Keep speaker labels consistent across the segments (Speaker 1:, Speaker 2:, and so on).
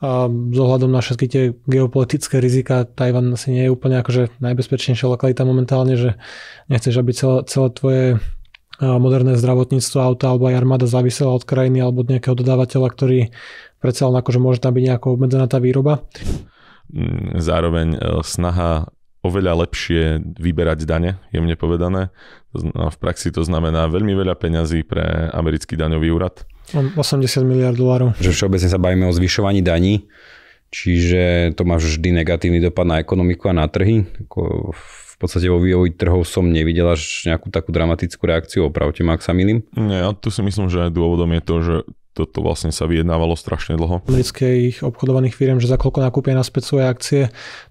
Speaker 1: a zohľadom na všetky tie geopolitické rizika, Tajvan asi nie je úplne akože najbezpečnejšia lokalita momentálne, že nechceš, aby celé, celé tvoje moderné zdravotníctvo, auta alebo aj armáda závisela od krajiny alebo od nejakého dodávateľa, ktorý predsa len akože môže tam byť nejako obmedzená tá výroba.
Speaker 2: Mm, zároveň e, snaha oveľa lepšie vyberať dane, jemne povedané. V praxi to znamená veľmi veľa peňazí pre americký daňový úrad
Speaker 1: 80 miliard dolárov.
Speaker 2: Že všeobecne sa bavíme o zvyšovaní
Speaker 3: daní, čiže to má vždy negatívny dopad na ekonomiku a na trhy. V podstate vo vývoji trhov som nevidel až nejakú takú dramatickú reakciu, opravte ma, ak sa milím.
Speaker 2: Nie, ja tu si myslím, že dôvodom je to, že toto vlastne sa vyjednávalo strašne dlho.
Speaker 1: Amerických obchodovaných firm, že za koľko nakúpia naspäť svoje akcie,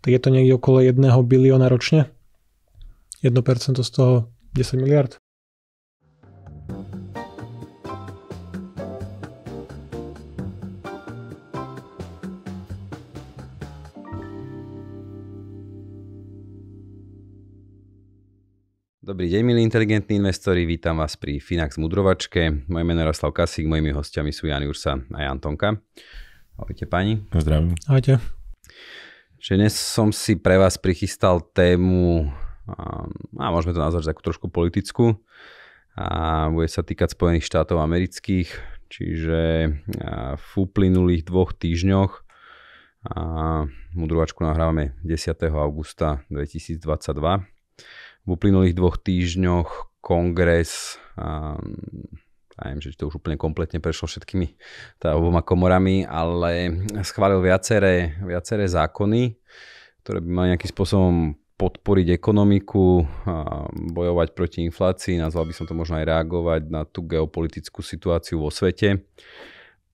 Speaker 1: tak je to niekde okolo 1 bilióna ročne. 1% z toho 10 miliard.
Speaker 3: Dobrý deň, milí inteligentní investori, vítam vás pri Finax Mudrovačke. Moje meno je Raslav Kasík, mojimi hostiami sú Jan Jursa a Jan Tonka. Ahojte pani. Zdravím. Ahojte. Že dnes som si pre vás prichystal tému, a, a môžeme to nazvať takú trošku politickú, a bude sa týkať Spojených štátov amerických, čiže v uplynulých dvoch týždňoch a mudrovačku nahrávame 10. augusta 2022 v uplynulých dvoch týždňoch kongres, ehm, a, neviem, že to už úplne kompletne prešlo všetkými tá, oboma komorami, ale schválil viaceré, viaceré zákony, ktoré by mali nejakým spôsobom podporiť ekonomiku, a bojovať proti inflácii, nazval by som to možno aj reagovať na tú geopolitickú situáciu vo svete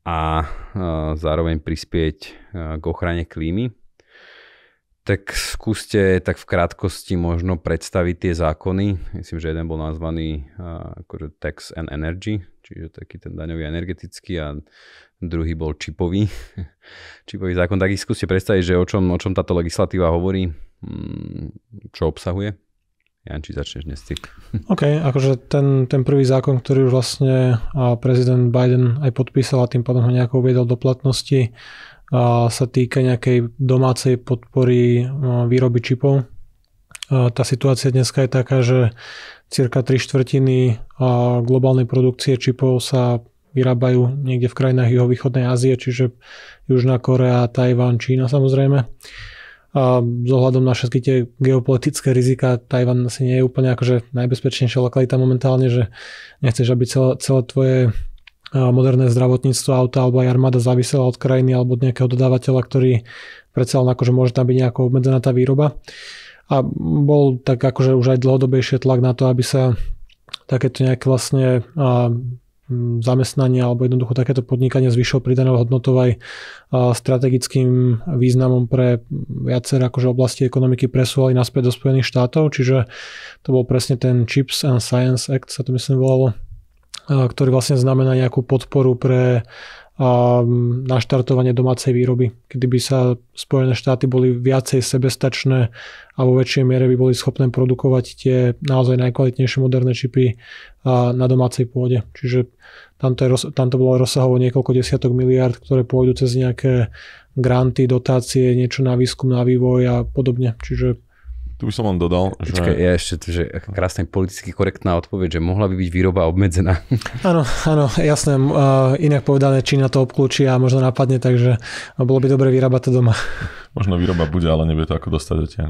Speaker 3: a e, zároveň prispieť e, k ochrane klímy. Tak skúste tak v krátkosti možno predstaviť tie zákony. Myslím, že jeden bol nazvaný uh, akože tax and energy, čiže taký ten daňový energetický a druhý bol čipový, čipový zákon. Tak ich skúste predstaviť, že o čom, o čom táto legislatíva hovorí, mm, čo obsahuje. Jan, či začneš dnes ty?
Speaker 1: OK, akože ten, ten prvý zákon, ktorý už vlastne prezident Biden aj podpísal a tým pádom ho nejako uviedol do platnosti, sa týka nejakej domácej podpory výroby čipov. Tá situácia dneska je taká, že cirka 3 štvrtiny globálnej produkcie čipov sa vyrábajú niekde v krajinách juhovýchodnej Ázie, čiže Južná Korea, Tajván, Čína samozrejme. A zohľadom na všetky tie geopolitické rizika, Tajván asi nie je úplne akože najbezpečnejšia lokalita momentálne, že nechceš, aby celé, celé tvoje moderné zdravotníctvo auta alebo aj armáda závisela od krajiny alebo od nejakého dodávateľa, ktorý predsa len akože môže tam byť nejaká obmedzená tá výroba. A bol tak akože už aj dlhodobejšie tlak na to, aby sa takéto nejaké vlastne zamestnanie alebo jednoducho takéto podnikanie s vyššou pridanou hodnotou aj strategickým významom pre viacer akože oblasti ekonomiky presúvali naspäť do Spojených štátov, čiže to bol presne ten Chips and Science Act, sa to myslím volalo, ktorý vlastne znamená nejakú podporu pre naštartovanie domácej výroby. Kedy by sa Spojené štáty boli viacej sebestačné a vo väčšej miere by boli schopné produkovať tie naozaj najkvalitnejšie moderné čipy na domácej pôde. Čiže tamto, je, tamto bolo rozsahovo niekoľko desiatok miliard, ktoré pôjdu cez nejaké granty, dotácie, niečo na výskum, na vývoj a podobne. Čiže
Speaker 2: tu by som len
Speaker 3: dodal, že... Počkaj, ja ešte, že krásne politicky korektná odpoveď, že mohla by byť výroba obmedzená.
Speaker 1: Áno, áno, jasné. Uh, inak povedané, Čína to obklúči a možno napadne, takže bolo by dobre vyrábať to doma.
Speaker 2: Možno výroba bude, ale nevie to, ako dostať do tiaľ.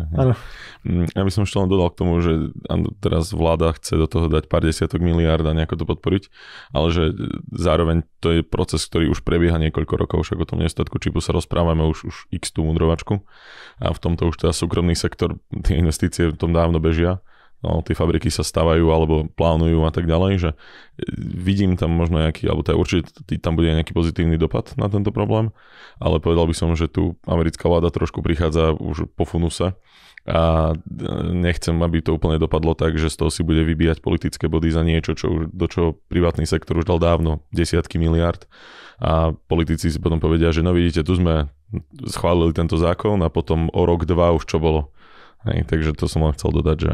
Speaker 2: Mm, ja by som ešte len dodal k tomu, že teraz vláda chce do toho dať pár desiatok miliárd a nejako to podporiť, ale že zároveň to je proces, ktorý už prebieha niekoľko rokov, však o tom nedostatku čipu sa rozprávame už, už x tú mudrovačku a v tomto už teda súkromný sektor, tie investície v tom dávno bežia no, tie fabriky sa stavajú alebo plánujú a tak ďalej, že e, vidím tam možno nejaký, alebo je určite tam bude nejaký pozitívny dopad na tento problém, ale povedal by som, že tu americká vláda trošku prichádza už po funuse a e, nechcem, aby to úplne dopadlo tak, že z toho si bude vybíjať politické body za niečo, čo, do čoho privátny sektor už dal dávno desiatky miliard a politici si potom povedia, že no vidíte, tu sme schválili tento zákon a potom o rok, dva už čo bolo Hej, takže to som len chcel dodať, že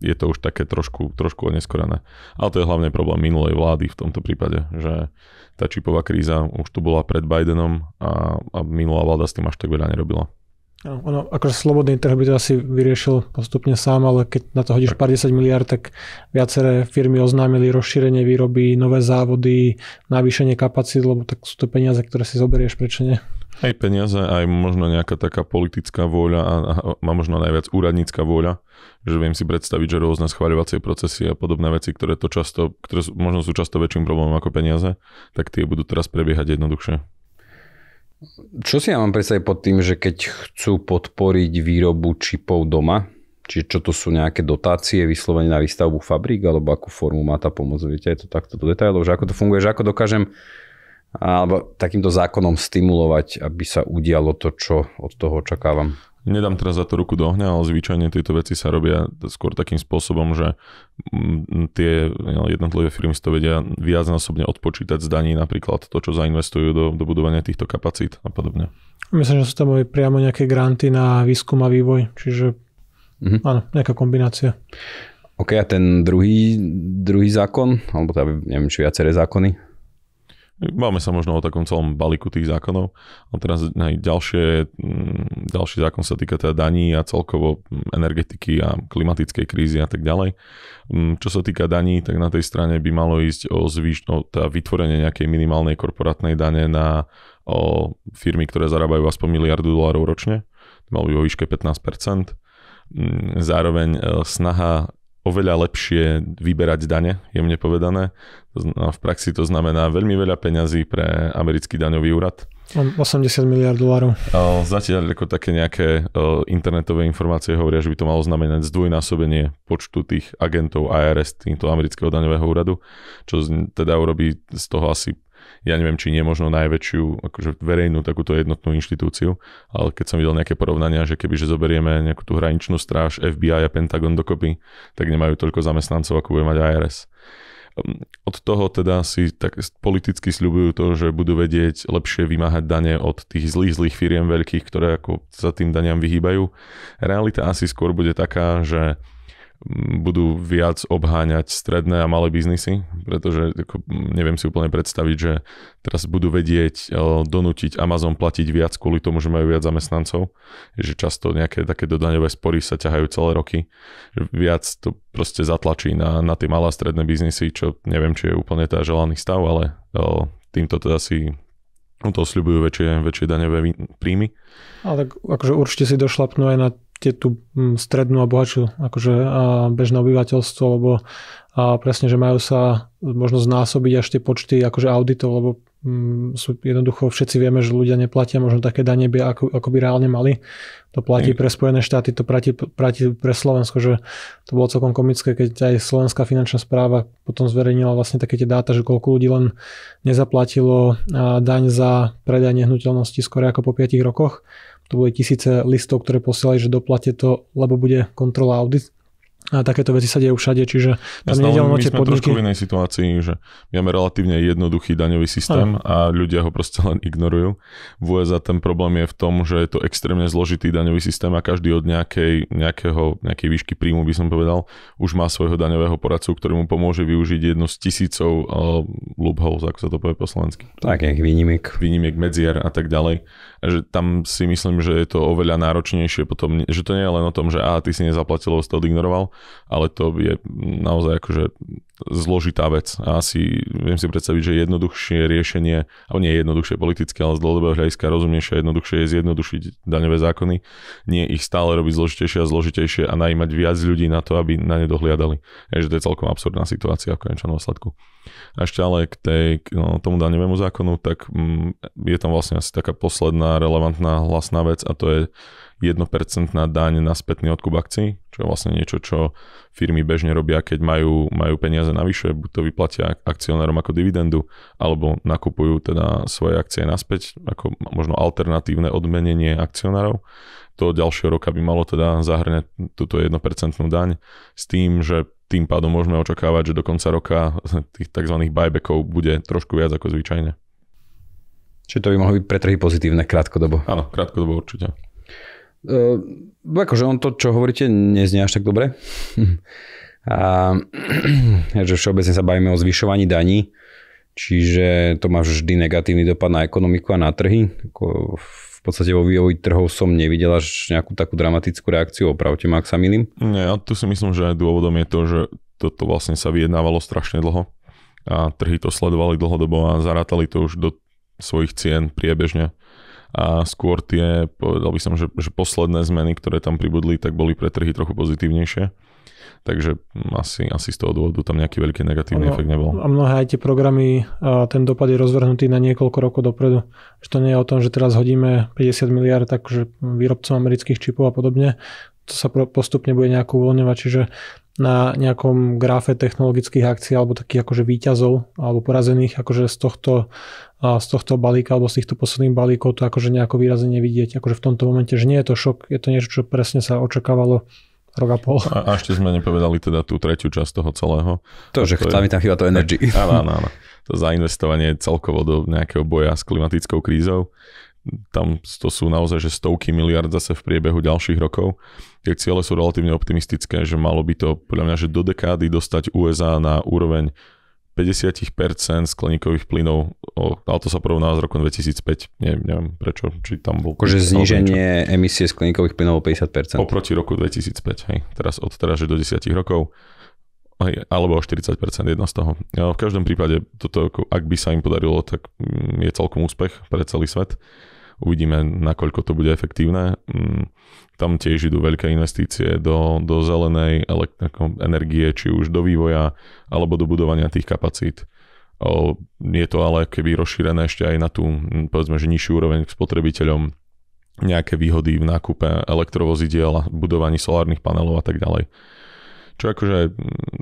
Speaker 2: je to už také trošku, trošku oneskorené. Ale to je hlavne problém minulej vlády v tomto prípade, že tá čipová kríza už tu bola pred Bidenom a, a minulá vláda s tým až tak veľa nerobila.
Speaker 1: No, ono, akože slobodný trh by to asi vyriešil postupne sám, ale keď na to hodíš tak. pár 10 miliard, tak viaceré firmy oznámili rozšírenie výroby, nové závody, navýšenie kapacít, lebo tak sú to peniaze, ktoré si zoberieš, prečo nie? Aj
Speaker 2: peniaze, aj možno nejaká taká politická vôľa a, a možno najviac úradnícka vôľa, že viem si predstaviť, že rôzne schváľovacie procesy a podobné veci, ktoré, to často, ktoré sú, možno sú často väčším problémom ako peniaze, tak tie budú teraz prebiehať jednoduchšie.
Speaker 3: Čo si ja mám predstaviť pod tým, že keď chcú podporiť výrobu čipov doma, Čiže čo to sú nejaké dotácie vyslovene na výstavbu fabrík, alebo akú formu má tá pomoc, viete, je to takto do detajlov, že ako to funguje, že ako dokážem alebo takýmto zákonom stimulovať, aby sa udialo to, čo od toho očakávam?
Speaker 2: Nedám teraz za to ruku do ohňa, ale zvyčajne tieto veci sa robia skôr takým spôsobom, že mm, mm, tie jednotlivé firmy si to vedia viacnásobne odpočítať z daní, napríklad to, čo zainvestujú do, do budovania týchto kapacít a podobne.
Speaker 1: Myslím, že sú tam aj priamo nejaké granty na výskum a vývoj, čiže mhm. áno, nejaká kombinácia.
Speaker 3: OK, a ten druhý, druhý zákon, alebo teda neviem,
Speaker 2: či viaceré zákony, Máme sa možno o takom celom balíku tých zákonov. A teraz aj ďalšie, mm, ďalší zákon sa týka teda daní a celkovo mm, energetiky a klimatickej krízy a tak ďalej. Mm, čo sa týka daní, tak na tej strane by malo ísť o, zvýš- o teda vytvorenie nejakej minimálnej korporátnej dane na o firmy, ktoré zarábajú aspoň miliardu dolárov ročne. Mal by o výške 15%. Zároveň e, snaha oveľa lepšie vyberať dane, jemne povedané. V praxi to znamená veľmi veľa peňazí pre americký daňový úrad.
Speaker 1: 80 miliard dolárov.
Speaker 2: Zatiaľ ako také nejaké e, internetové informácie hovoria, že by to malo znamenať zdvojnásobenie počtu tých agentov IRS, týmto amerického daňového úradu, čo teda urobí z toho asi ja neviem, či nie možno najväčšiu akože verejnú takúto jednotnú inštitúciu, ale keď som videl nejaké porovnania, že keby že zoberieme nejakú tú hraničnú stráž FBI a Pentagon dokopy, tak nemajú toľko zamestnancov, ako bude mať IRS. Ehm, od toho teda si tak politicky sľubujú to, že budú vedieť lepšie vymáhať dane od tých zlých, zlých firiem veľkých, ktoré ako sa tým daniam vyhýbajú. Realita asi skôr bude taká, že budú viac obháňať stredné a malé biznisy, pretože ako, neviem si úplne predstaviť, že teraz budú vedieť e, donútiť Amazon platiť viac kvôli tomu, že majú viac zamestnancov, že často nejaké také dodaňové spory sa ťahajú celé roky, že viac to proste zatlačí na, na tie malé a stredné biznisy, čo neviem, či je úplne tá želaný stav, ale o, e, týmto teda si to sľubujú väčšie, väčšie daňové príjmy.
Speaker 1: Ale tak akože určite si došlapnú aj na tie tú hm, strednú a bohatšiu akože bežné obyvateľstvo, lebo a presne, že majú sa možno znásobiť až tie počty akože auditov, lebo hm, sú jednoducho všetci vieme, že ľudia neplatia možno také dane, ako, ako by reálne mali. To platí pre Spojené štáty, to platí, platí pre Slovensko, že to bolo celkom komické, keď aj Slovenská finančná správa potom zverejnila vlastne také tie dáta, že koľko ľudí len nezaplatilo daň za predaj nehnuteľnosti skôr ako po 5 rokoch to bude tisíce listov, ktoré posielajú, že doplate to, lebo bude kontrola audit. A takéto veci sa dejú všade, čiže tam ja nie tie podniky. trošku v
Speaker 2: inej situácii, že my máme relatívne jednoduchý daňový systém Aj. a ľudia ho proste len ignorujú. V USA ten problém je v tom, že je to extrémne zložitý daňový systém a každý od nejakej, nejakého, nejakej výšky príjmu, by som povedal, už má svojho daňového poradcu, ktorý mu pomôže využiť jednu z tisícov uh, eh, loopholes, ako sa to povie po slovensky. Tak, jak výnimiek. Výnimiek, medzier a tak ďalej že tam si myslím, že je to oveľa náročnejšie potom, že to nie je len o tom, že a ty si nezaplatil, lebo si to odignoroval, ale to je naozaj akože zložitá vec. A asi viem si predstaviť, že jednoduchšie riešenie, alebo nie jednoduchšie politické, ale z dlhodobého hľadiska rozumnejšie a jednoduchšie je zjednodušiť daňové zákony, nie ich stále robiť zložitejšie a zložitejšie a najímať viac ľudí na to, aby na ne dohliadali. Takže to je celkom absurdná situácia v konečnom dôsledku. A ešte ale k tej, no, tomu daňovému zákonu, tak mm, je tam vlastne asi taká posledná relevantná hlasná vec a to je 1% na daň na spätný odkup akcií, čo je vlastne niečo, čo firmy bežne robia, keď majú, majú peniaze navyše, buď to vyplatia akcionárom ako dividendu, alebo nakupujú teda svoje akcie naspäť, ako možno alternatívne odmenenie akcionárov. To ďalšieho roka by malo teda zahrňať túto 1% daň s tým, že tým pádom môžeme očakávať, že do konca roka tých tzv. buybackov bude trošku viac ako zvyčajne. Čiže to by mohlo byť pre trhy pozitívne krátkodobo.
Speaker 3: Áno, krátkodobo určite. Ehm, akože on to, čo hovoríte, neznie až tak dobre. A, že všeobecne sa bavíme o zvyšovaní daní, čiže to má vždy negatívny dopad na ekonomiku a na trhy. v podstate vo vývoji trhov som nevidel až nejakú takú dramatickú reakciu, opravte ma, ak sa milím. Nie, ja
Speaker 2: tu si myslím, že dôvodom je to, že toto vlastne sa vyjednávalo strašne dlho a trhy to sledovali dlhodobo a zarátali to už do svojich cien priebežne a skôr tie, povedal by som, že, že posledné zmeny, ktoré tam pribudli, tak boli pre trhy trochu pozitívnejšie. Takže hm, asi, asi z toho dôvodu tam nejaký veľký negatívny ano, efekt nebol. A
Speaker 1: mnohé aj tie programy, ten dopad je rozvrhnutý na niekoľko rokov dopredu. Že to nie je o tom, že teraz hodíme 50 miliard takže výrobcom amerických čipov a podobne. To sa postupne bude nejako uvoľňovať. Čiže na nejakom grafe technologických akcií alebo takých akože výťazov alebo porazených akože z tohto, z tohto balíka alebo z týchto posledných balíkov to akože nejako výrazne nevidieť. Akože v tomto momente, že nie je to šok, je to niečo, čo presne sa očakávalo rok a pol. A,
Speaker 2: a ešte sme nepovedali teda tú tretiu časť toho celého. To, že to je, tam chýba to energy. Áno, áno, áno. To zainvestovanie celkovo do nejakého boja s klimatickou krízou tam to sú naozaj že stovky miliard zase v priebehu ďalších rokov. Tie ciele sú relatívne optimistické, že malo by to podľa mňa, že do dekády dostať USA na úroveň 50% skleníkových plynov, ale to sa porovná s rokom 2005, ne, neviem prečo, či tam bol... Akože zníženie emisie skleníkových plynov o 50%. Oproti roku 2005, hej, teraz od teraz, že do 10 rokov, hej, alebo o 40%, jedno z toho. V každom prípade, toto, ak by sa im podarilo, tak mm, je celkom úspech pre celý svet. Uvidíme, nakoľko to bude efektívne. Mm, tam tiež idú veľké investície do, do zelenej energie, či už do vývoja, alebo do budovania tých kapacít. Je to ale keby rozšírené ešte aj na tú, mm, povedzme, že nižšiu úroveň k spotrebiteľom, nejaké výhody v nákupe elektrovozidiel, budovaní solárnych panelov a tak ďalej. Čo akože mm,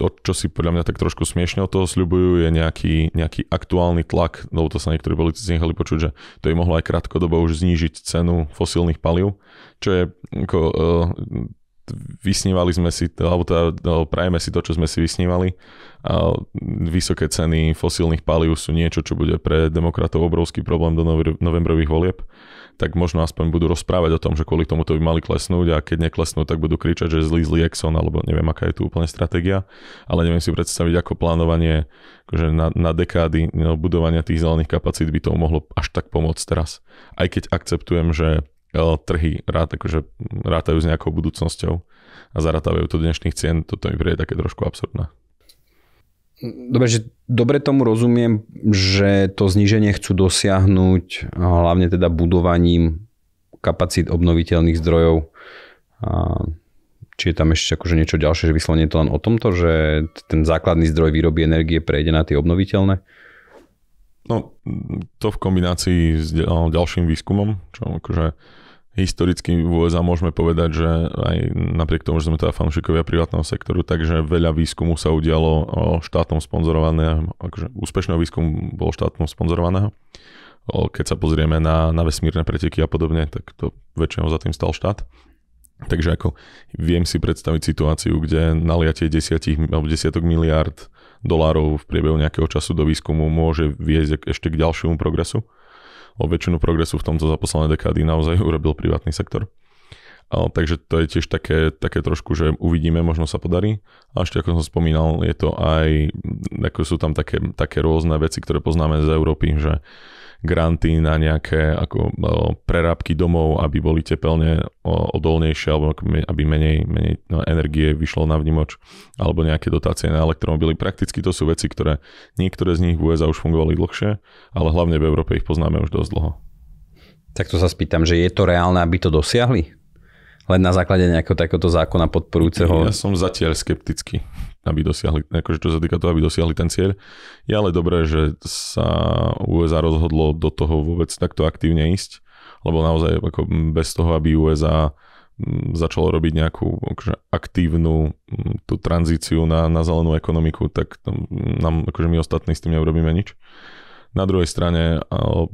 Speaker 2: to, čo si podľa mňa tak trošku smiešne od toho sľubujú, je nejaký, nejaký aktuálny tlak, lebo to sa niektorí politici nechali počuť, že to im mohlo aj krátkodobo už znížiť cenu fosílnych palív, čo je ako, eh, vysnívali sme si, to, alebo teda, no, prajeme si to, čo sme si vysnívali. A vysoké ceny fosílnych palív sú niečo, čo bude pre demokratov obrovský problém do novembrových volieb. Tak možno aspoň budú rozprávať o tom, že kvôli tomu to by mali klesnúť a keď neklesnú, tak budú kričať, že zlý, zlý Exxon, alebo neviem, aká je tu úplne stratégia. Ale neviem si predstaviť, ako plánovanie akože na, na dekády no, budovania tých zelených kapacít by to mohlo až tak pomôcť teraz. Aj keď akceptujem, že trhy rád, akože rátajú s nejakou budúcnosťou a zarátajú to dnešných cien, toto mi príde také trošku absurdné.
Speaker 3: Dobre, že dobre tomu rozumiem, že to zníženie chcú dosiahnuť hlavne teda budovaním kapacít obnoviteľných zdrojov. A či je tam ešte akože niečo ďalšie, že vyslovene to len o tomto, že ten základný zdroj výroby energie prejde na tie
Speaker 2: obnoviteľné? No, to v kombinácii s ďalším výskumom, čo akože historicky v USA môžeme povedať, že aj napriek tomu, že sme teda fanúšikovia privátneho sektoru, takže veľa výskumu sa udialo štátom sponzorovaného, akože úspešného výskumu bolo štátom sponzorovaného. Keď sa pozrieme na, na vesmírne preteky a podobne, tak to väčšinou za tým stal štát. Takže ako viem si predstaviť situáciu, kde naliatie desiatich alebo desiatok miliárd dolárov v priebehu nejakého času do výskumu môže viesť ešte k ďalšiemu progresu o väčšinu progresu v tomto za posledné dekády naozaj urobil privátny sektor takže to je tiež také, také trošku, že uvidíme, možno sa podarí. A ešte ako som spomínal, je to aj, ako sú tam také, také rôzne veci, ktoré poznáme z Európy, že granty na nejaké ako prerábky domov, aby boli tepelne odolnejšie alebo aby menej, menej no, energie vyšlo na vnímoč alebo nejaké dotácie na elektromobily. Prakticky to sú veci, ktoré niektoré z nich v USA už fungovali dlhšie, ale hlavne v Európe ich poznáme už dosť dlho.
Speaker 3: Tak to sa spýtam, že je to reálne, aby to dosiahli? len na základe nejakého takéhoto zákona
Speaker 2: podporujúceho. Ja som zatiaľ skeptický, aby dosiahli, akože čo sa týka toho, aby dosiahli ten cieľ. Je ale dobré, že sa USA rozhodlo do toho vôbec takto aktívne ísť, lebo naozaj ako bez toho, aby USA mm, začalo robiť nejakú akože, aktívnu mm, tú tranzíciu na, na zelenú ekonomiku, tak mm, nám, akože my ostatní s tým neurobíme nič. Na druhej strane eh,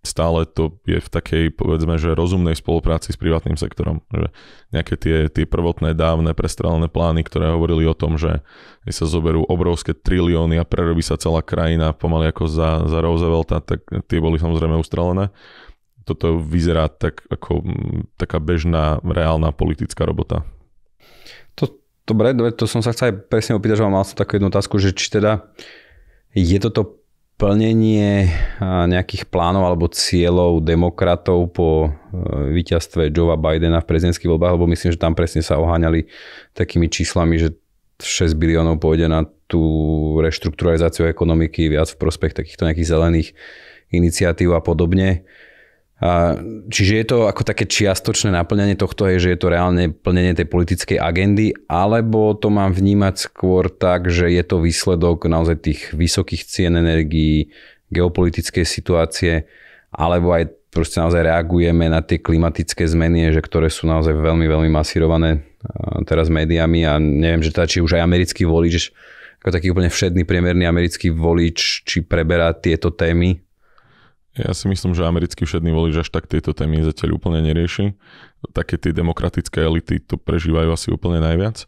Speaker 2: stále to je v takej, povedzme, že rozumnej spolupráci s privátnym sektorom. Že nejaké tie, tie prvotné dávne prestrelené plány, ktoré hovorili o tom, že sa zoberú obrovské trilióny a prerobí sa celá krajina pomaly ako za, za Roosevelta, tak tie boli samozrejme ustrelené. Toto vyzerá tak ako mm, taká bežná, reálna politická robota.
Speaker 3: To, dobre, to som sa chcel aj presne opýtať, že mal som vlastne takú jednu otázku, že či teda je toto plnenie nejakých plánov alebo cieľov demokratov po e, víťazstve Joea Bidena v prezidentských voľbách, lebo myslím, že tam presne sa oháňali takými číslami, že 6 biliónov pôjde na tú reštrukturalizáciu ekonomiky, viac v prospech takýchto nejakých zelených iniciatív a podobne. A, čiže je to ako také čiastočné naplňanie tohto, hej, že je to reálne plnenie tej politickej agendy, alebo to mám vnímať skôr tak, že je to výsledok naozaj tých vysokých cien energií, geopolitickej situácie, alebo aj proste naozaj reagujeme na tie klimatické zmeny, že ktoré sú naozaj veľmi, veľmi masírované teraz médiami a neviem, že teda, či už aj americký volič, ako taký úplne všedný priemerný americký
Speaker 2: volič, či preberá tieto témy ja si myslím, že americký všetný volič až tak tieto témy zatiaľ úplne nerieši. Také tie demokratické elity to prežívajú asi úplne najviac.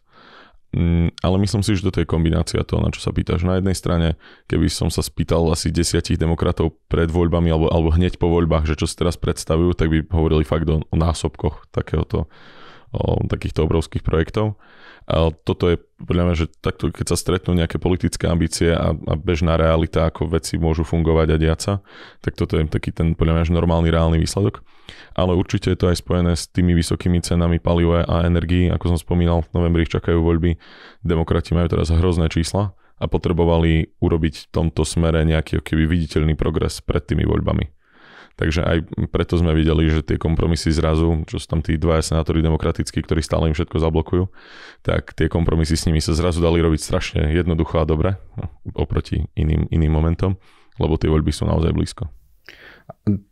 Speaker 2: Mm, ale myslím si, že toto je kombinácia toho, na čo sa pýtaš. Na jednej strane, keby som sa spýtal asi desiatich demokratov pred voľbami alebo, alebo hneď po voľbách, že čo si teraz predstavujú, tak by hovorili fakt o, o násobkoch takéhoto takýchto obrovských projektov. A toto je podľa mňa, že takto, keď sa stretnú nejaké politické ambície a, a bežná realita, ako veci môžu fungovať a diať sa, tak toto je taký ten podľa mňa, že normálny, reálny výsledok. Ale určite je to aj spojené s tými vysokými cenami palive a energii. Ako som spomínal, v novembri ich čakajú voľby. Demokrati majú teraz hrozné čísla a potrebovali urobiť v tomto smere nejaký keby viditeľný progres pred tými voľbami. Takže aj preto sme videli, že tie kompromisy zrazu, čo sú tam tí dva senátori demokratickí, ktorí stále im všetko zablokujú, tak tie kompromisy s nimi sa zrazu dali robiť strašne jednoducho a dobre no, oproti iným, iným momentom, lebo tie voľby sú naozaj blízko.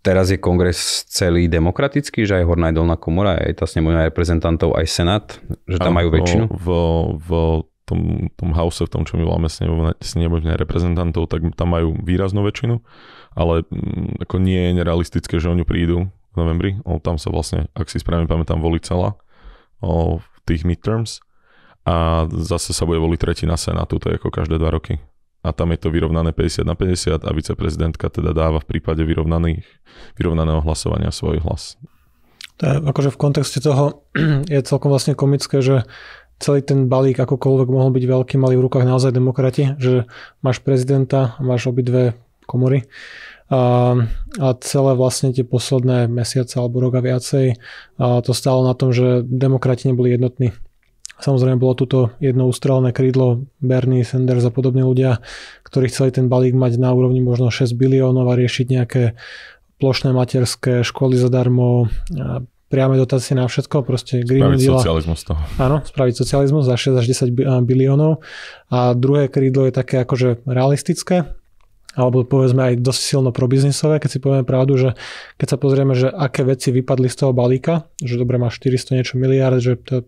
Speaker 2: Teraz je kongres celý
Speaker 3: demokratický, že aj Horná aj Dolná komora, aj tá snemovňa reprezentantov, aj senát, že tam majú väčšinu?
Speaker 2: V, v tom, tom house, v tom, čo my voláme snemovňa reprezentantov, tak tam majú výraznú väčšinu ale mm, ako nie je nerealistické, že oni prídu v novembri. O, tam sa vlastne, ak si správne pamätám, volí celá o, v tých midterms a zase sa bude voliť tretina senátu, to je ako každé dva roky. A tam je to vyrovnané 50 na 50 a viceprezidentka teda dáva v prípade vyrovnaných, vyrovnaného hlasovania svoj hlas.
Speaker 1: To je, akože v kontexte toho je celkom vlastne komické, že celý ten balík akokoľvek mohol byť veľký, mali v rukách naozaj demokrati, že máš prezidenta, máš obidve komory a, a celé vlastne tie posledné mesiace alebo roka viacej a to stálo na tom, že demokrati neboli jednotní. Samozrejme bolo toto jedno ustrelené krídlo Bernie Sanders a podobní ľudia, ktorí chceli ten balík mať na úrovni možno 6 biliónov a riešiť nejaké plošné materské školy zadarmo, priame dotácie na všetko, proste Green spraviť Deal. socializmus toho. Áno, spraviť socializmus za 6 až 10 biliónov. A druhé krídlo je také akože realistické, alebo povedzme aj dosť silno probiznisové, keď si povieme pravdu, že keď sa pozrieme, že aké veci vypadli z toho balíka, že dobre má 400 niečo miliard, že to,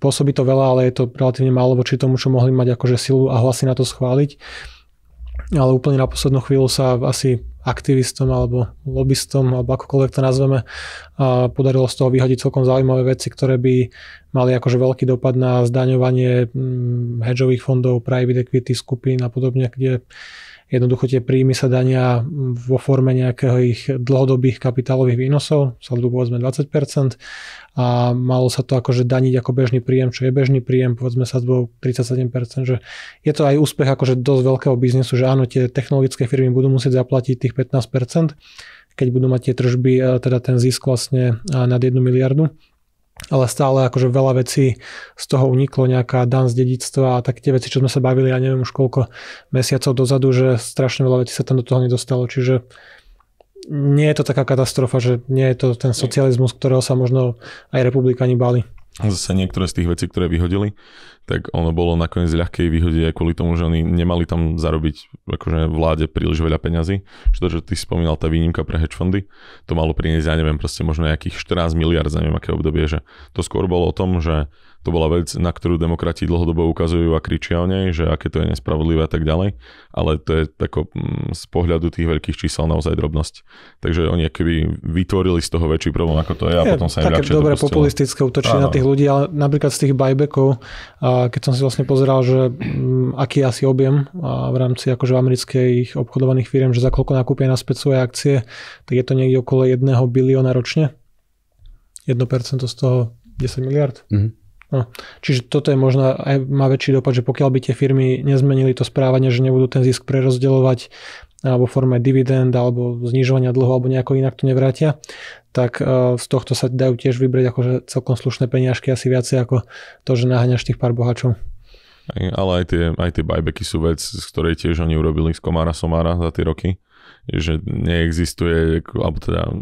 Speaker 1: pôsobí to veľa, ale je to relatívne málo voči tomu, čo mohli mať akože silu a hlasy na to schváliť. Ale úplne na poslednú chvíľu sa asi aktivistom alebo lobbystom alebo akokoľvek to nazveme, a podarilo z toho vyhodiť celkom zaujímavé veci, ktoré by mali akože veľký dopad na zdaňovanie mm, hedžových fondov, private equity skupín a podobne, kde Jednoducho tie príjmy sa dania vo forme nejakého ich dlhodobých kapitálových výnosov, saldu povedzme 20% a malo sa to akože daniť ako bežný príjem, čo je bežný príjem, povedzme sa 37%, že je to aj úspech akože dosť veľkého biznesu, že áno, tie technologické firmy budú musieť zaplatiť tých 15%, keď budú mať tie tržby, e, teda ten zisk vlastne e, nad 1 miliardu ale stále akože veľa vecí z toho uniklo, nejaká dan z dedictva a tak tie veci, čo sme sa bavili, ja neviem už koľko mesiacov dozadu, že strašne veľa vecí sa tam do toho nedostalo, čiže nie je to taká katastrofa, že nie je to ten socializmus, ktorého sa možno aj republikáni bali
Speaker 2: zase niektoré z tých vecí, ktoré vyhodili, tak ono bolo nakoniec ľahkej vyhodiť aj kvôli tomu, že oni nemali tam zarobiť akože vláde príliš veľa peňazí. Že to, že ty spomínal, tá výnimka pre hedge fundy, to malo priniesť, ja neviem, proste možno nejakých 14 miliard za neviem aké obdobie, že to skôr bolo o tom, že to bola vec, na ktorú demokrati dlhodobo ukazujú a kričia o nej, že aké to je nespravodlivé a tak ďalej, ale to je tako, mm, z pohľadu tých veľkých čísel naozaj drobnosť. Takže oni keby vytvorili z toho väčší problém, ako to je a potom sa im Také dobré populistické
Speaker 1: útočenie na tých ľudí, ale napríklad z tých buybackov, keď som si vlastne pozeral, že mm, aký je asi objem v rámci akože amerických obchodovaných firiem, že za koľko nakúpia naspäť svoje akcie, tak je to niekde okolo 1 bilióna ročne. 1% z toho 10 miliard. Mm-hmm. No. Čiže toto je možno aj má väčší dopad, že pokiaľ by tie firmy nezmenili to správanie, že nebudú ten zisk prerozdeľovať alebo forme dividend alebo znižovania dlhu alebo nejako inak to nevrátia, tak e, z tohto sa dajú tiež vybrať akože celkom slušné peniažky asi viacej ako to, že naháňaš tých pár bohačov.
Speaker 2: Ale aj tie, aj tie buybacky sú vec, z ktorej tiež oni urobili z komára somára za tie roky že neexistuje, alebo teda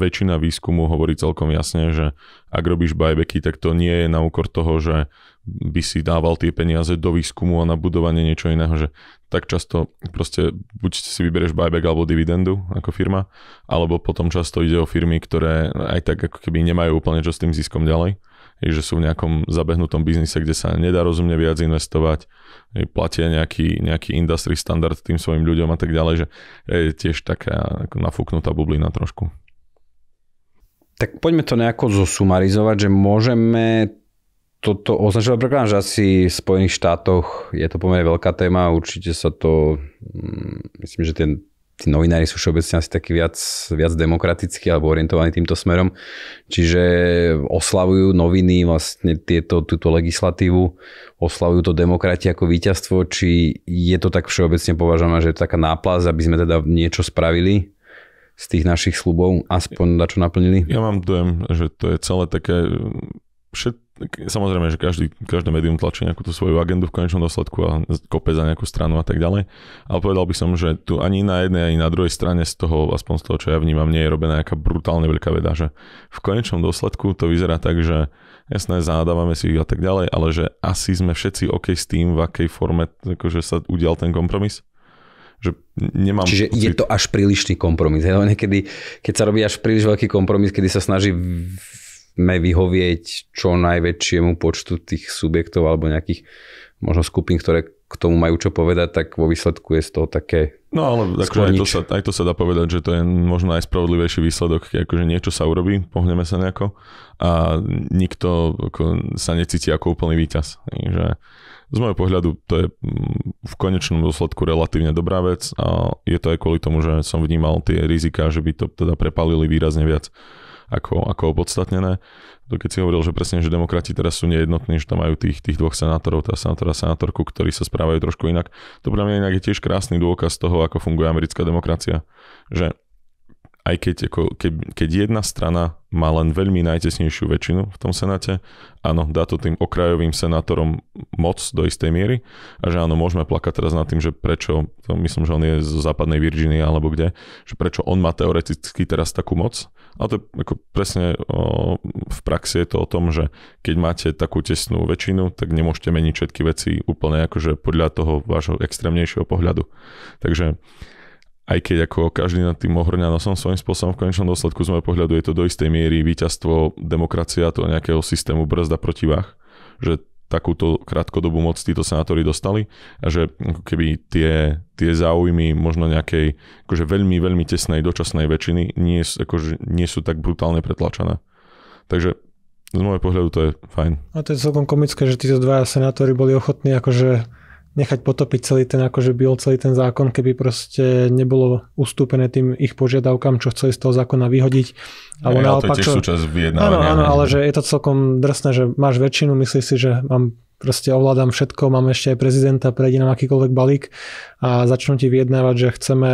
Speaker 2: väčšina výskumu hovorí celkom jasne, že ak robíš buybacky, tak to nie je na úkor toho, že by si dával tie peniaze do výskumu a na budovanie niečo iného, že tak často proste buď si vybereš buyback alebo dividendu ako firma, alebo potom často ide o firmy, ktoré aj tak ako keby nemajú úplne čo s tým ziskom ďalej že sú v nejakom zabehnutom biznise, kde sa nedá rozumne viac investovať, platia nejaký, nejaký industry standard tým svojim ľuďom a tak ďalej, že je tiež taká nafúknutá bublina trošku.
Speaker 3: Tak poďme to nejako zosumarizovať, že môžeme toto označovať, prekladám, že asi v Spojených štátoch je to pomerne veľká téma, určite sa to, mm, myslím, že ten tí novinári sú všeobecne asi takí viac, viac demokratickí alebo orientovaní týmto smerom. Čiže oslavujú noviny vlastne tieto, túto legislatívu, oslavujú to demokrati ako víťazstvo, či je to tak všeobecne považované, že je to taká náplaz, aby sme teda niečo spravili z tých našich slubov, aspoň na čo naplnili?
Speaker 2: Ja mám dojem, že to je celé také všet, samozrejme, že každý, každé médium tlačí nejakú tú svoju agendu v konečnom dôsledku a kope za nejakú stranu a tak ďalej. Ale povedal by som, že tu ani na jednej, ani na druhej strane z toho, aspoň z toho, čo ja vnímam, nie je robená nejaká brutálne veľká veda, že v konečnom dôsledku to vyzerá tak, že jasné, zanadávame si ich a tak ďalej, ale že asi sme všetci OK s tým, v akej forme akože sa udial ten kompromis že nemám... Čiže pocit. je to až prílišný kompromis. Hej? Niekedy, keď sa robí až príliš veľký kompromis,
Speaker 3: kedy sa snaží chceme vyhovieť čo najväčšiemu počtu tých subjektov alebo nejakých možno skupín, ktoré k tomu majú čo povedať, tak vo výsledku je z toho také
Speaker 2: No ale akože aj, to sa, aj to sa dá povedať, že to je možno najspravodlivejší výsledok, keď akože niečo sa urobí, pohneme sa nejako a nikto ako, sa necíti ako úplný víťaz. Takže z môjho pohľadu to je mm, v konečnom dôsledku relatívne dobrá vec a je to aj kvôli tomu, že som vnímal tie rizika, že by to teda prepalili výrazne viac ako, ako opodstatnené. To keď si hovoril, že presne, že demokrati teraz sú nejednotní, že tam majú tých, tých dvoch senátorov, tá senátora a senátorku, ktorí sa správajú trošku inak. To pre mňa inak je tiež krásny dôkaz toho, ako funguje americká demokracia. Že aj keď, ako, keď, keď jedna strana má len veľmi najtesnejšiu väčšinu v tom senáte, áno, dá to tým okrajovým senátorom moc do istej miery a že áno, môžeme plakať teraz nad tým, že prečo, to myslím, že on je zo západnej Virginie alebo kde, že prečo on má teoreticky teraz takú moc. Ale to je ako presne o, v praxi je to o tom, že keď máte takú tesnú väčšinu, tak nemôžete meniť všetky veci úplne akože podľa toho vášho extrémnejšieho pohľadu. Takže aj keď ako každý nad tým ohrňa nosom svojím spôsobom, v konečnom dôsledku z môjho pohľadu je to do istej miery víťazstvo demokracia toho nejakého systému brzda protivách, že takúto krátkodobú moc títo senátori dostali a že keby tie, tie záujmy možno nejakej akože veľmi, veľmi tesnej dočasnej väčšiny nie, akože nie sú tak brutálne pretlačené. Takže z môjho pohľadu to je fajn.
Speaker 1: A to je celkom komické, že títo dva senátori boli ochotní akože nechať potopiť celý ten, akože byl celý ten zákon, keby proste nebolo ustúpené tým ich požiadavkám, čo chceli z toho zákona vyhodiť. Alebo ja, naopak, to je tiež čo... súčasť Áno, áno, ale že je to celkom drsné, že máš väčšinu, myslíš si, že mám proste ovládam všetko, mám ešte aj prezidenta, prejde nám akýkoľvek balík a začnú ti vyjednávať, že chceme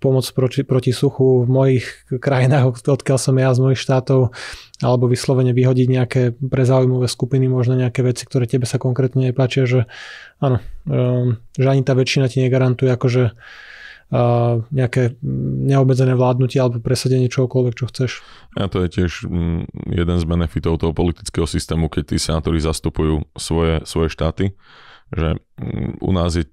Speaker 1: pomôcť proti, proti suchu v mojich krajinách, odkiaľ som ja z mojich štátov, alebo vyslovene vyhodiť nejaké prezaujímavé skupiny, možno nejaké veci, ktoré tebe sa konkrétne nepáčia, že áno, ehm, že ani tá väčšina ti negarantuje akože Eh, nejaké neobmedzené vládnutie alebo presadenie čokoľvek, čo chceš. A to
Speaker 2: je tiež mm, jeden z benefitov toho politického systému, keď tí senátori zastupujú svoje, svoje štáty že mm, u nás je,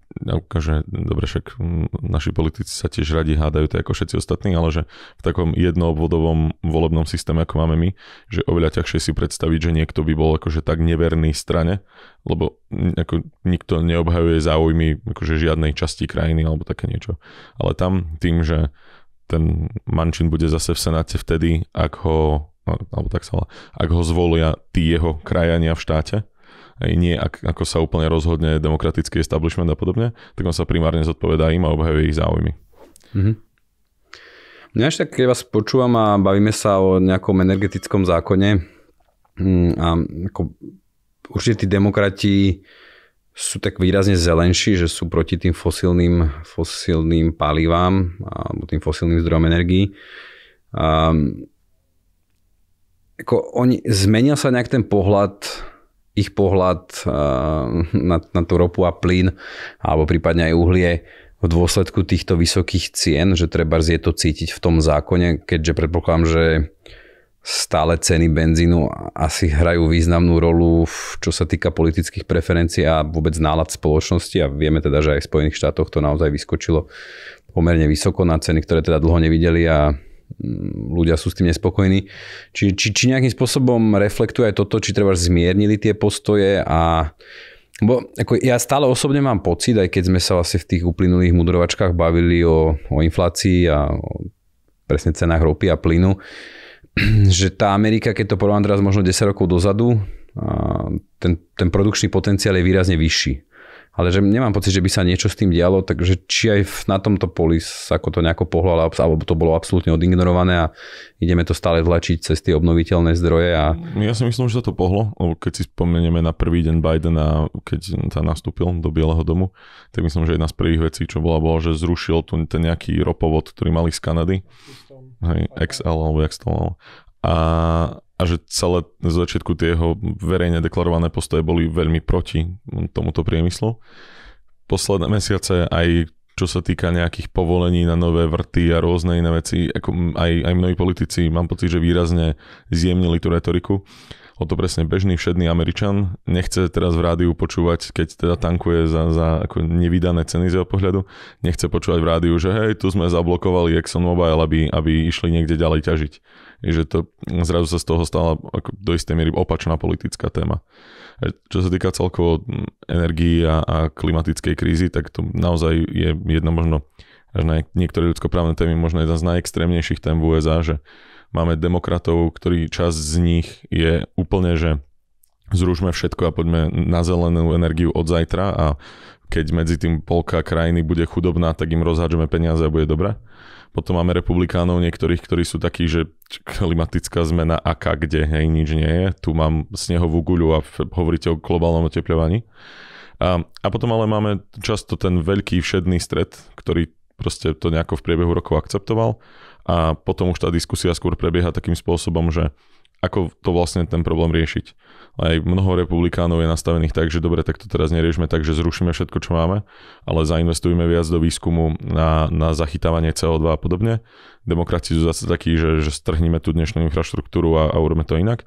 Speaker 2: že dobre, však mm, naši politici sa tiež radi hádajú, tak ako všetci ostatní, ale že v takom jednoobvodovom volebnom systéme, ako máme my, že oveľa ťažšie si predstaviť, že niekto by bol akože tak neverný strane, lebo ako nikto neobhajuje záujmy akože žiadnej časti krajiny alebo také niečo. Ale tam tým, že ten Mančin bude zase v Senáte vtedy, ak ho no, alebo tak sa volá, ak ho zvolia tí jeho krajania v štáte, aj nie ak, ako sa úplne rozhodne demokratický establishment a podobne, tak on sa primárne zodpovedá im a obhajuje ich záujmy. Mm-hmm.
Speaker 3: Mňa ešte, keď vás počúvam a bavíme sa o nejakom energetickom zákone mm, a ako určite tí demokrati sú tak výrazne zelenší, že sú proti tým fosilným, fosilným palivám alebo tým fosilným zdrojom energii. Um, ako oni, zmenil sa nejak ten pohľad ich pohľad eh, na, na tú ropu a plyn, alebo prípadne aj uhlie, v dôsledku týchto vysokých cien, že treba je to cítiť v tom zákone, keďže predpokladám, že stále ceny benzínu asi hrajú významnú rolu, v, čo sa týka politických preferencií a vôbec nálad spoločnosti a vieme teda, že aj v Spojených štátoch to naozaj vyskočilo pomerne vysoko na ceny, ktoré teda dlho nevideli a Mm, ľudia sú s tým nespokojní. Či, či, či nejakým spôsobom reflektuje aj toto, či treba zmiernili tie postoje a bo, ako ja stále osobne mám pocit, aj keď sme sa vlastne v tých uplynulých mudrovačkách bavili o, o inflácii a o presne cenách ropy a plynu, že tá Amerika, keď to porovnám teraz možno 10 rokov dozadu, ten, ten produkčný potenciál je výrazne vyšší ale že nemám pocit, že by sa niečo s tým dialo, takže či aj na tomto poli ako to nejako pohlo, alebo to bolo absolútne odignorované a ideme to stále vlačiť
Speaker 2: cez tie obnoviteľné zdroje. A... Mm, ja si myslím, že sa to pohlo, keď si spomenieme na prvý deň Bidena, keď sa nastúpil do Bieleho domu, tak myslím, že jedna z prvých vecí, čo bola, bola, že zrušil tu ten nejaký ropovod, ktorý mali z Kanady. Hej, XL alebo jak to A, a že celé na začiatku tie jeho verejne deklarované postoje boli veľmi proti tomuto priemyslu. Posledné mesiace aj čo sa týka nejakých povolení na nové vrty a rôzne iné veci, ako aj, aj mnohí politici, mám pocit, že výrazne zjemnili tú retoriku. O to presne bežný všedný Američan nechce teraz v rádiu počúvať, keď teda tankuje za, za ako nevydané ceny z jeho pohľadu, nechce počúvať v rádiu, že hej, tu sme zablokovali ExxonMobil, aby, aby išli niekde ďalej ťažiť že to zrazu sa z toho stala ako do istej miery opačná politická téma. Čo sa týka celkovo energii a, a klimatickej krízy, tak to naozaj je jedna možno až na niektoré ľudskoprávne témy možno jedna z najextrémnejších tém v USA, že máme demokratov, ktorý čas z nich je úplne, že zrušme všetko a poďme na zelenú energiu od zajtra a keď medzi tým polka krajiny bude chudobná, tak im rozhádžeme peniaze a bude dobré. Potom máme republikánov niektorých, ktorí sú takí, že klimatická zmena aká kde, hej, nič nie je. Tu mám snehovú guľu a hovoríte o globálnom oteplovaní. A, a potom ale máme často ten veľký všedný stred, ktorý proste to nejako v priebehu rokov akceptoval a potom už tá diskusia skôr prebieha takým spôsobom, že ako to vlastne ten problém riešiť aj mnoho republikánov je nastavených tak, že dobre, tak to teraz neriešme tak, že zrušíme všetko, čo máme, ale zainvestujeme viac do výskumu na, na zachytávanie CO2 a podobne. Demokrati sú zase takí, že, že strhneme tú dnešnú infraštruktúru a, a urobíme to inak.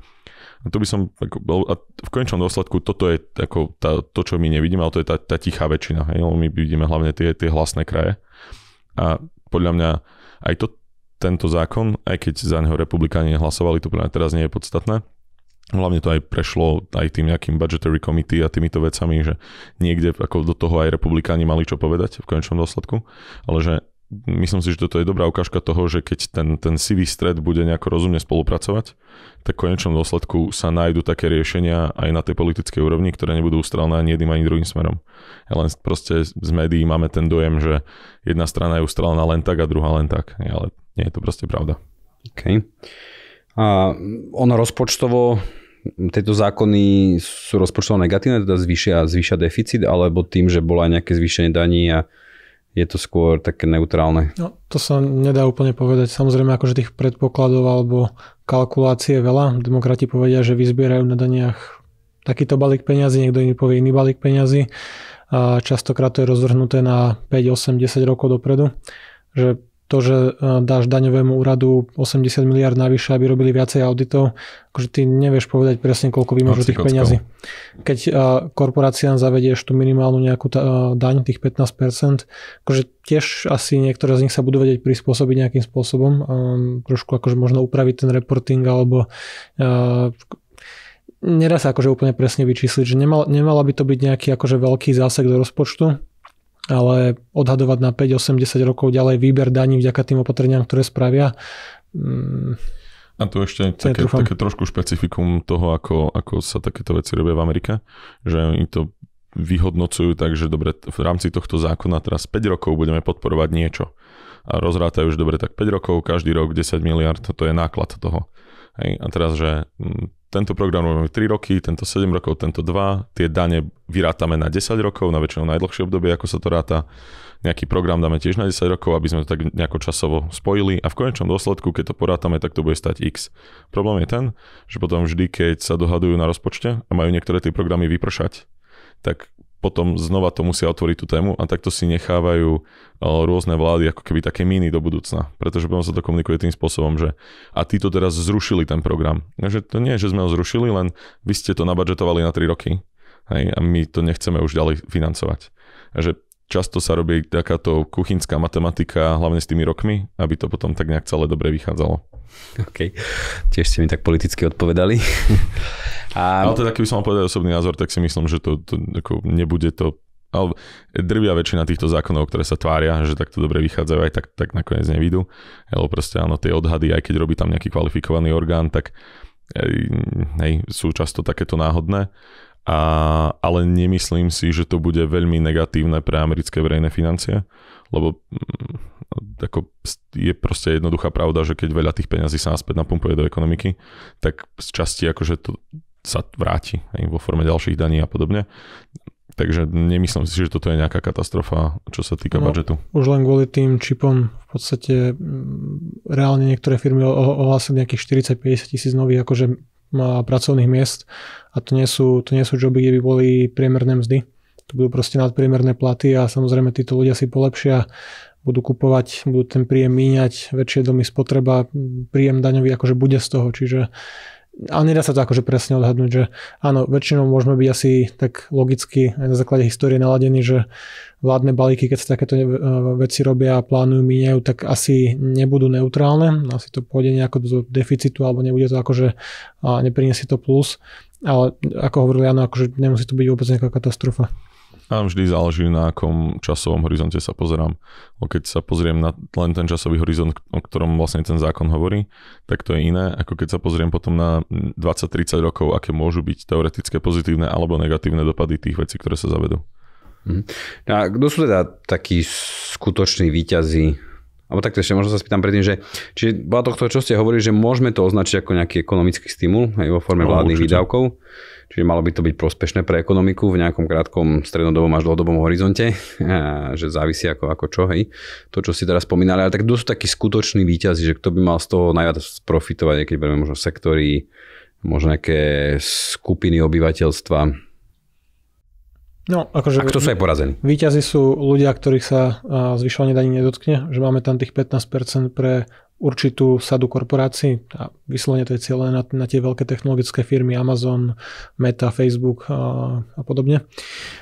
Speaker 2: A tu by som, ako, a v končnom dôsledku, toto je ako tá, to, čo my nevidíme, ale to je tá, tá tichá väčšina. Hej? My vidíme hlavne tie, tie hlasné kraje. A podľa mňa aj to, tento zákon, aj keď za neho republikáni nehlasovali, to pre mňa teraz nie je podstatné, hlavne to aj prešlo aj tým nejakým budgetary committee a týmito vecami, že niekde ako do toho aj republikáni mali čo povedať v konečnom dôsledku, ale že myslím si, že toto je dobrá ukážka toho, že keď ten, ten sivý stred bude nejako rozumne spolupracovať, tak v konečnom dôsledku sa nájdu také riešenia aj na tej politickej úrovni, ktoré nebudú ustrelné ani jedným, ani druhým smerom. Ja len proste z médií máme ten dojem, že jedna strana je ustrelná len tak a druhá len tak, ale nie je to proste pravda. OK. A
Speaker 3: ono rozpočtovo tieto zákony sú rozpočtovo negatívne, teda zvýšia, zvýšia deficit, alebo tým, že bola aj nejaké zvýšenie daní a je to skôr také neutrálne?
Speaker 1: No, to sa nedá úplne povedať. Samozrejme, akože tých predpokladov alebo kalkulácie je veľa. Demokrati povedia, že vyzbierajú na daniach takýto balík peňazí, niekto iný povie iný balík peňazí. A častokrát to je rozvrhnuté na 5, 8, 10 rokov dopredu. Že to, že e, dáš daňovému úradu 80 miliard navyše, aby robili viacej auditov, akože ty nevieš povedať presne, koľko vymôžu tých peňazí. Keď e, korporáciám zavedieš tú minimálnu nejakú e, daň, tých 15%, akože tiež asi niektoré z nich sa budú vedieť prispôsobiť nejakým spôsobom, trošku akože možno upraviť ten reporting alebo nedá sa akože úplne presne vyčísliť, že nemala, nemala by to byť nejaký akože veľký zásek do rozpočtu, ale odhadovať na 5, 80 rokov ďalej výber daní vďaka tým opatreniam, ktoré spravia. Mm,
Speaker 2: a tu ešte také, také trošku špecifikum toho, ako, ako sa takéto veci robia v Amerike, že im to vyhodnocujú tak, že dobre, v rámci tohto zákona teraz 5 rokov budeme podporovať niečo. A rozrátajú, že dobre, tak 5 rokov, každý rok 10 miliard, to je náklad toho. Hej? A teraz, že mm, tento program robíme 3 roky, tento 7 rokov, tento 2, tie dane vyrátame na 10 rokov, na väčšinou najdlhšie obdobie, ako sa to ráta. Nejaký program dáme tiež na 10 rokov, aby sme to tak nejako časovo spojili a v konečnom dôsledku, keď to porátame, tak to bude stať x. Problém je ten, že potom vždy, keď sa dohadujú na rozpočte a majú niektoré tie programy vypršať, tak potom znova to musia otvoriť tú tému a takto si nechávajú eh, rôzne vlády ako keby také míny do budúcna, pretože potom sa to komunikuje tým spôsobom, že a títo teraz zrušili ten program. Takže to nie je, že sme ho zrušili, len vy ste to nabadžetovali na 3 roky hej, a my to nechceme už ďalej financovať. Takže často sa robí takáto kuchynská matematika, hlavne s tými rokmi, aby to potom tak nejak celé dobre vychádzalo. OK. Tiež ste mi tak politicky odpovedali. A... Ale teda, keby som mal povedať osobný názor, tak si myslím, že to, to ako nebude to ale drvia väčšina týchto zákonov, ktoré sa tvária, že takto dobre vychádzajú, aj tak, tak nakoniec nevidú. Lebo proste áno, tie odhady, aj keď robí tam nejaký kvalifikovaný orgán, tak hej, sú často takéto náhodné. A, ale nemyslím si, že to bude veľmi negatívne pre americké verejné financie lebo mm, ako je proste jednoduchá pravda, že keď veľa tých peňazí sa naspäť napumpuje do ekonomiky, tak z časti akože to sa vráti aj vo forme ďalších daní a podobne. Takže nemyslím si, že toto je nejaká katastrofa, čo sa týka no, budžetu.
Speaker 1: Už len kvôli tým čipom v podstate mm, reálne niektoré firmy ohlásili nejakých 40-50 tisíc nových akože pracovných miest a to nie, sú, to nie sú joby, kde by boli priemerné mzdy to budú proste nadpriemerné platy a samozrejme títo ľudia si polepšia, budú kupovať, budú ten príjem míňať, väčšie domy spotreba, príjem daňový akože bude z toho, čiže a nedá sa to akože presne odhadnúť, že áno, väčšinou môžeme byť asi tak logicky aj na základe histórie naladení, že vládne balíky, keď sa takéto e, veci robia a plánujú, míňajú, tak asi nebudú neutrálne, asi to pôjde nejako do deficitu alebo nebude to akože, a nepriniesie to plus, ale ako hovoril Jano, akože nemusí to byť vôbec nejaká katastrofa.
Speaker 2: Tam vždy záleží na akom časovom horizonte sa pozerám. O keď sa pozriem na len ten časový horizont, o ktorom vlastne ten zákon hovorí, tak to je iné, ako keď sa pozriem potom na 20-30 rokov, aké môžu byť teoretické pozitívne alebo negatívne dopady tých vecí, ktoré sa zavedú. Mhm. No a kto sú
Speaker 3: teda takí skutoční výťazí alebo takto ešte možno sa spýtam predtým, že či bola tohto, čo ste hovorili, že môžeme to označiť ako nejaký ekonomický stimul aj vo forme no, vládnych určite. výdavkov. Čiže malo by to byť prospešné pre ekonomiku v nejakom krátkom strednodobom až dlhodobom horizonte, a že závisí ako, ako čo, hej. To, čo si teraz spomínali, ale tak to sú takí skutoční výťazí, že kto by mal z toho najviac profitovať, keď berieme možno sektory, možno nejaké skupiny obyvateľstva,
Speaker 1: No, akože, a kto sú aj porazení? Výťazí sú ľudia, ktorých sa zvyšovanie daní nedotkne, že máme tam tých 15% pre určitú sadu korporácií a vyslovene to je cieľené na, na tie veľké technologické firmy Amazon, Meta, Facebook a, a podobne.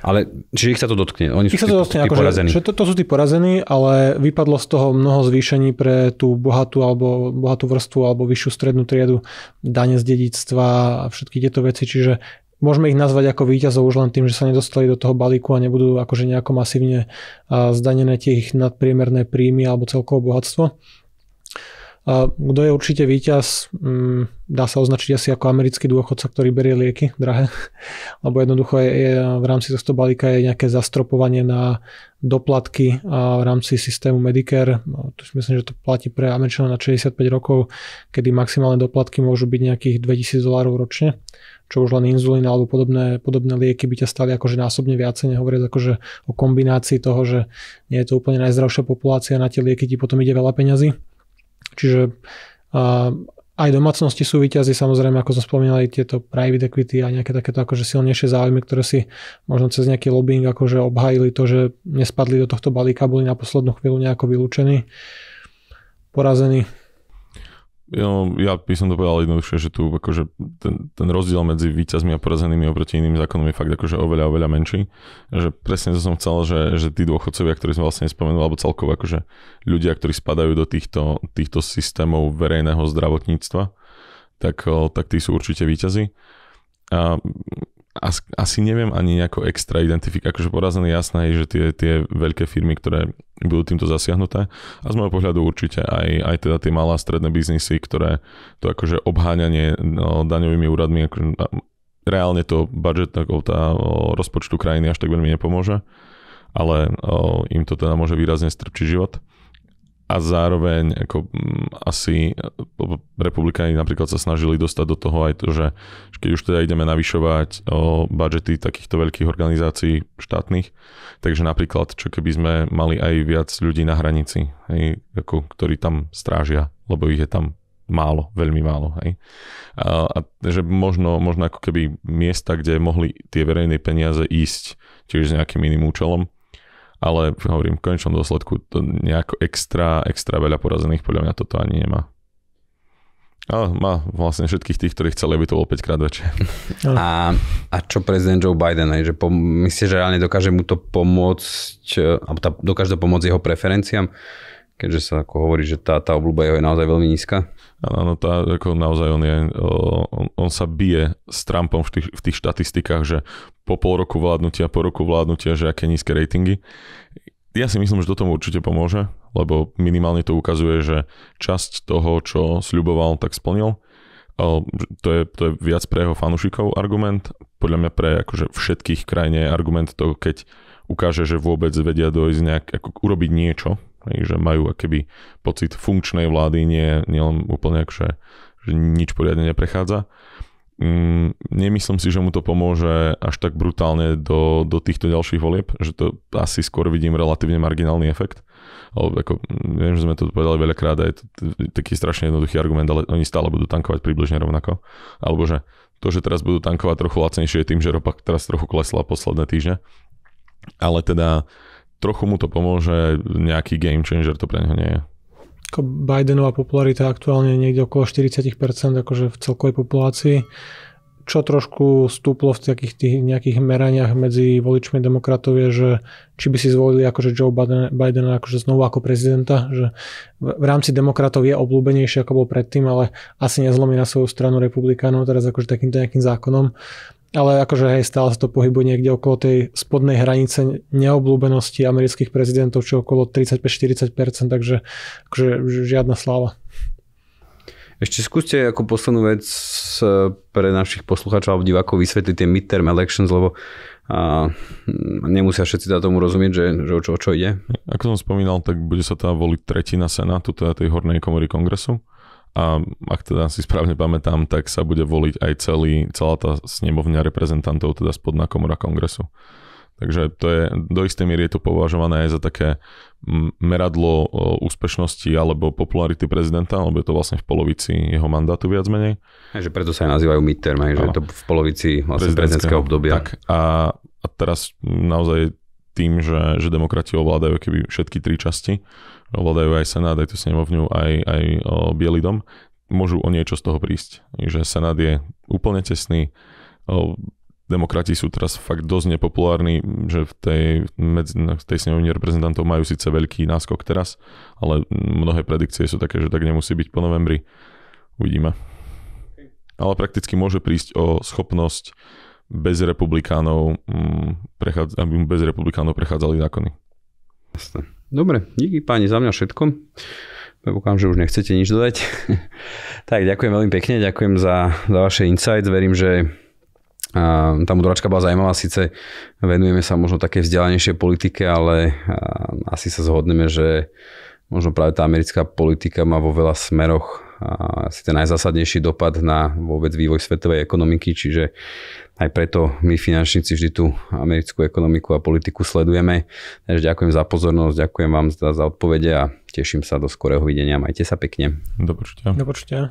Speaker 3: Ale čiže ich sa to dotkne? Oni ich sú sa to dotkne, tí, akože, porazení. Že
Speaker 1: to, to sú tí porazení, ale vypadlo z toho mnoho zvýšení pre tú bohatú alebo bohatú vrstvu alebo vyššiu strednú triedu, dane z dedictva a všetky tieto veci, čiže môžeme ich nazvať ako výťazov už len tým, že sa nedostali do toho balíku a nebudú akože nejako masívne zdanené tie ich nadpriemerné príjmy alebo celkovo bohatstvo. Kto je určite víťaz, mm, dá sa označiť asi ako americký dôchodca, ktorý berie lieky drahé, lebo jednoducho je, je, v rámci tohto balíka je nejaké zastropovanie na doplatky a v rámci systému Medicare, no, tu si myslím, že to platí pre Američanov na 65 rokov, kedy maximálne doplatky môžu byť nejakých 2000 dolárov ročne, čo už len inzulín alebo podobné, podobné lieky by ťa stali akože násobne viacej, nehovoriť akože o kombinácii toho, že nie je to úplne najzdravšia populácia, na tie lieky ti potom ide veľa peňazí Čiže uh, aj domácnosti sú výťazí, samozrejme, ako som spomínal, aj tieto private equity a nejaké takéto akože silnejšie záujmy, ktoré si možno cez nejaký lobbying akože obhajili to, že nespadli do tohto balíka, boli na poslednú chvíľu nejako vylúčení, porazení.
Speaker 2: No, ja by som to povedal jednoduchšie, že tu akože ten, ten rozdiel medzi víťazmi a porazenými oproti iným zákonom je fakt akože oveľa, oveľa menší. Že presne to som chcel, že, že tí dôchodcovia, ktorí som vlastne nespomenul, alebo celkovo akože ľudia, ktorí spadajú do týchto, týchto systémov verejného zdravotníctva, tak, tak tí sú určite víťazi. A as, asi neviem ani nejako extra identifikovať, akože porazené jasné je, že tie, tie veľké firmy, ktoré budú týmto zasiahnuté a z môjho pohľadu určite aj, aj teda tie malé a stredné biznisy, ktoré to akože obháňanie no, daňovými úradmi, akože, reálne to budget, tá rozpočtu krajiny až tak veľmi nepomôže ale o, im to teda môže výrazne strpčiť život a zároveň ako mm, asi e, republikáni napríklad sa snažili dostať do toho aj to, že keď už teda ideme navyšovať o budžety takýchto veľkých organizácií štátnych, takže napríklad, čo keby sme mali aj viac ľudí na hranici, hej, ako, ktorí tam strážia, lebo ich je tam málo, veľmi málo. Hej. A, a že možno, možno ako keby miesta, kde mohli tie verejné peniaze ísť tiež s nejakým iným účelom, ale hovorím, v konečnom dôsledku to nejako extra, extra veľa porazených podľa mňa toto ani nemá. Ale má vlastne všetkých tých, ktorí chceli, aby to bolo 5 krát väčšie. No. A, a čo prezident Joe Biden? že po,
Speaker 3: myslíš, že reálne dokáže mu to pomôcť, e, alebo tá, dokáže to pomôcť jeho preferenciám?
Speaker 2: Keďže sa ako hovorí, že tá, tá obľúba jeho je naozaj veľmi nízka. Áno, no tá, ako naozaj on, je, on, on sa bije s Trumpom v tých, v tých štatistikách, že po pol roku vládnutia, po roku vládnutia, že aké nízke ratingy. Ja si myslím, že do tomu určite pomôže, lebo minimálne to ukazuje, že časť toho, čo sľuboval, tak splnil. To je, to je viac pre jeho fanúšikov argument. Podľa mňa pre akože všetkých krajín je argument to, keď ukáže, že vôbec vedia dojsť nejak, ako urobiť niečo, že majú akéby pocit funkčnej vlády, nie, len úplne akože, že nič poriadne neprechádza. Mm, nemyslím si, že mu to pomôže až tak brutálne do, do týchto ďalších volieb, že to asi skôr vidím relatívne marginálny efekt. Ale ako, mm, viem, že sme to povedali veľakrát a je to taký strašne jednoduchý argument, ale oni stále budú tankovať približne rovnako. Alebo že to, že teraz budú tankovať trochu lacnejšie je tým, že ropa teraz trochu klesla posledné týždne. Ale teda trochu mu to pomôže, nejaký game changer to pre neho nie je.
Speaker 1: Ako Bidenová popularita aktuálne je niekde okolo 40% akože v celkovej populácii, čo trošku stúplo v takých tých nejakých meraniach medzi voličmi demokratov je, že či by si zvolili akože Joe Biden, Biden akože znovu ako prezidenta, že v rámci demokratov je obľúbenejšie ako bol predtým, ale asi nezlomí na svoju stranu republikánov teraz akože takýmto nejakým zákonom ale akože hej, stále sa to pohybuje niekde okolo tej spodnej hranice neobľúbenosti amerických prezidentov, čo okolo 35-40%, takže akože žiadna sláva.
Speaker 3: Ešte skúste ako poslednú vec pre našich poslucháčov alebo divákov vysvetliť tie midterm elections, lebo a
Speaker 2: nemusia všetci teda tomu rozumieť, že, že o čo, o čo ide. Ako som spomínal, tak bude sa tá teda voliť tretina senátu, teda tej hornej komory kongresu a ak teda si správne pamätám, tak sa bude voliť aj celý, celá tá snemovňa reprezentantov, teda spodná komora kongresu. Takže to je, do istej miery je to považované aj za také meradlo úspešnosti alebo popularity prezidenta, lebo je to vlastne v polovici jeho mandátu viac menej. Takže preto sa aj nazývajú midterm, aj, že je to v polovici vlastne prezidentského obdobia. Tak a, a teraz naozaj tým, že, že demokrati ovládajú keby všetky tri časti, ovládajú aj Senát, aj tú snemovňu, aj, aj Bielý dom, môžu o niečo z toho prísť. Že Senát je úplne tesný, demokrati sú teraz fakt dosť nepopulárni, že v tej, medzi, v tej snemovni reprezentantov majú síce veľký náskok teraz, ale mnohé predikcie sú také, že tak nemusí byť po novembri. Uvidíme. Ale prakticky môže prísť o schopnosť bez republikánov, mm, prechádz- aby bez republikánov prechádzali zákony.
Speaker 3: Dobre, díky páni za mňa všetko. Pokám, že už nechcete nič dodať. tak, ďakujem veľmi pekne, ďakujem za, za vaše insights. Verím, že a, tá modráčka bola zaujímavá, síce venujeme sa možno také vzdialenejšie politike, ale a, asi sa zhodneme, že možno práve tá americká politika má vo veľa smeroch asi ten najzásadnejší dopad na vôbec vývoj svetovej ekonomiky, čiže aj preto my finančníci vždy tú americkú ekonomiku a politiku sledujeme. Takže ďakujem za pozornosť, ďakujem vám za, za odpovede a teším sa do skorého videnia. Majte sa pekne.
Speaker 1: Do počutia. Do počutia.